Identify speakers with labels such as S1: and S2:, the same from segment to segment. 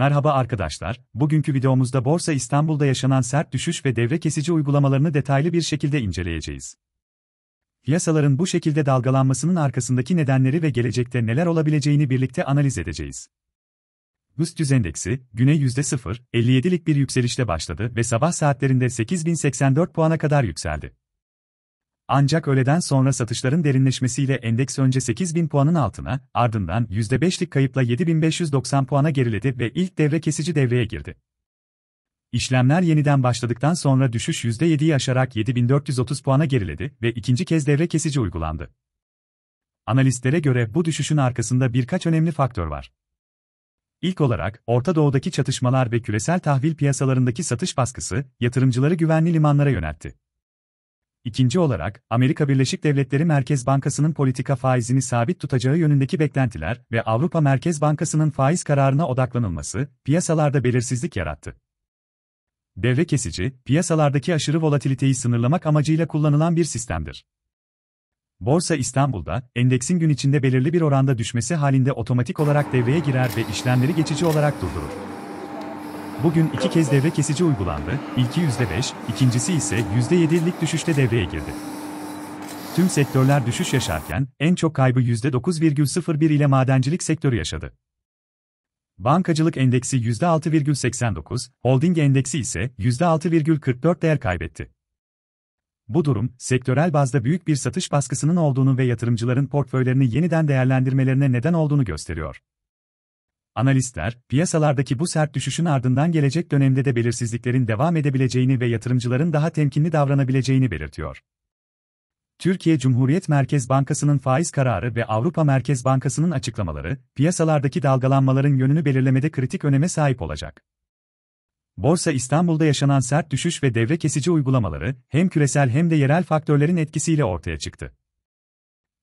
S1: Merhaba arkadaşlar, bugünkü videomuzda Borsa İstanbul'da yaşanan sert düşüş ve devre kesici uygulamalarını detaylı bir şekilde inceleyeceğiz. Piyasaların bu şekilde dalgalanmasının arkasındaki nedenleri ve gelecekte neler olabileceğini birlikte analiz edeceğiz. BIST endeksi, güne %0,57'lik bir yükselişle başladı ve sabah saatlerinde 8084 puana kadar yükseldi. Ancak öğleden sonra satışların derinleşmesiyle endeks önce 8000 puanın altına, ardından %5'lik kayıpla 7590 puana geriledi ve ilk devre kesici devreye girdi. İşlemler yeniden başladıktan sonra düşüş %7'yi aşarak 7430 puana geriledi ve ikinci kez devre kesici uygulandı. Analistlere göre bu düşüşün arkasında birkaç önemli faktör var. İlk olarak, Orta Doğu'daki çatışmalar ve küresel tahvil piyasalarındaki satış baskısı, yatırımcıları güvenli limanlara yöneltti. İkinci olarak, Amerika Birleşik Devletleri Merkez Bankası'nın politika faizini sabit tutacağı yönündeki beklentiler ve Avrupa Merkez Bankası'nın faiz kararına odaklanılması, piyasalarda belirsizlik yarattı. Devre kesici, piyasalardaki aşırı volatiliteyi sınırlamak amacıyla kullanılan bir sistemdir. Borsa İstanbul'da, endeksin gün içinde belirli bir oranda düşmesi halinde otomatik olarak devreye girer ve işlemleri geçici olarak durdurur bugün iki kez devre kesici uygulandı, ilki %5, ikincisi ise %7'lik düşüşte devreye girdi. Tüm sektörler düşüş yaşarken, en çok kaybı %9,01 ile madencilik sektörü yaşadı. Bankacılık endeksi %6,89, holding endeksi ise %6,44 değer kaybetti. Bu durum, sektörel bazda büyük bir satış baskısının olduğunu ve yatırımcıların portföylerini yeniden değerlendirmelerine neden olduğunu gösteriyor. Analistler, piyasalardaki bu sert düşüşün ardından gelecek dönemde de belirsizliklerin devam edebileceğini ve yatırımcıların daha temkinli davranabileceğini belirtiyor. Türkiye Cumhuriyet Merkez Bankası'nın faiz kararı ve Avrupa Merkez Bankası'nın açıklamaları, piyasalardaki dalgalanmaların yönünü belirlemede kritik öneme sahip olacak. Borsa İstanbul'da yaşanan sert düşüş ve devre kesici uygulamaları, hem küresel hem de yerel faktörlerin etkisiyle ortaya çıktı.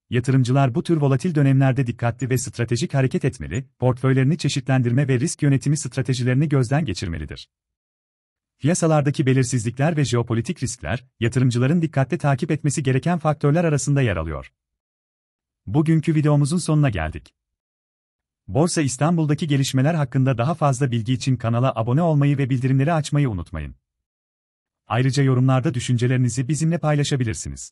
S1: Yatırımcılar bu tür volatil dönemlerde dikkatli ve stratejik hareket etmeli, portföylerini çeşitlendirme ve risk yönetimi stratejilerini gözden geçirmelidir. Piyasalardaki belirsizlikler ve jeopolitik riskler, yatırımcıların dikkatle takip etmesi gereken faktörler arasında yer alıyor. Bugünkü videomuzun sonuna geldik. Borsa İstanbul'daki gelişmeler hakkında daha fazla bilgi için kanala abone olmayı ve bildirimleri açmayı unutmayın. Ayrıca yorumlarda düşüncelerinizi bizimle paylaşabilirsiniz.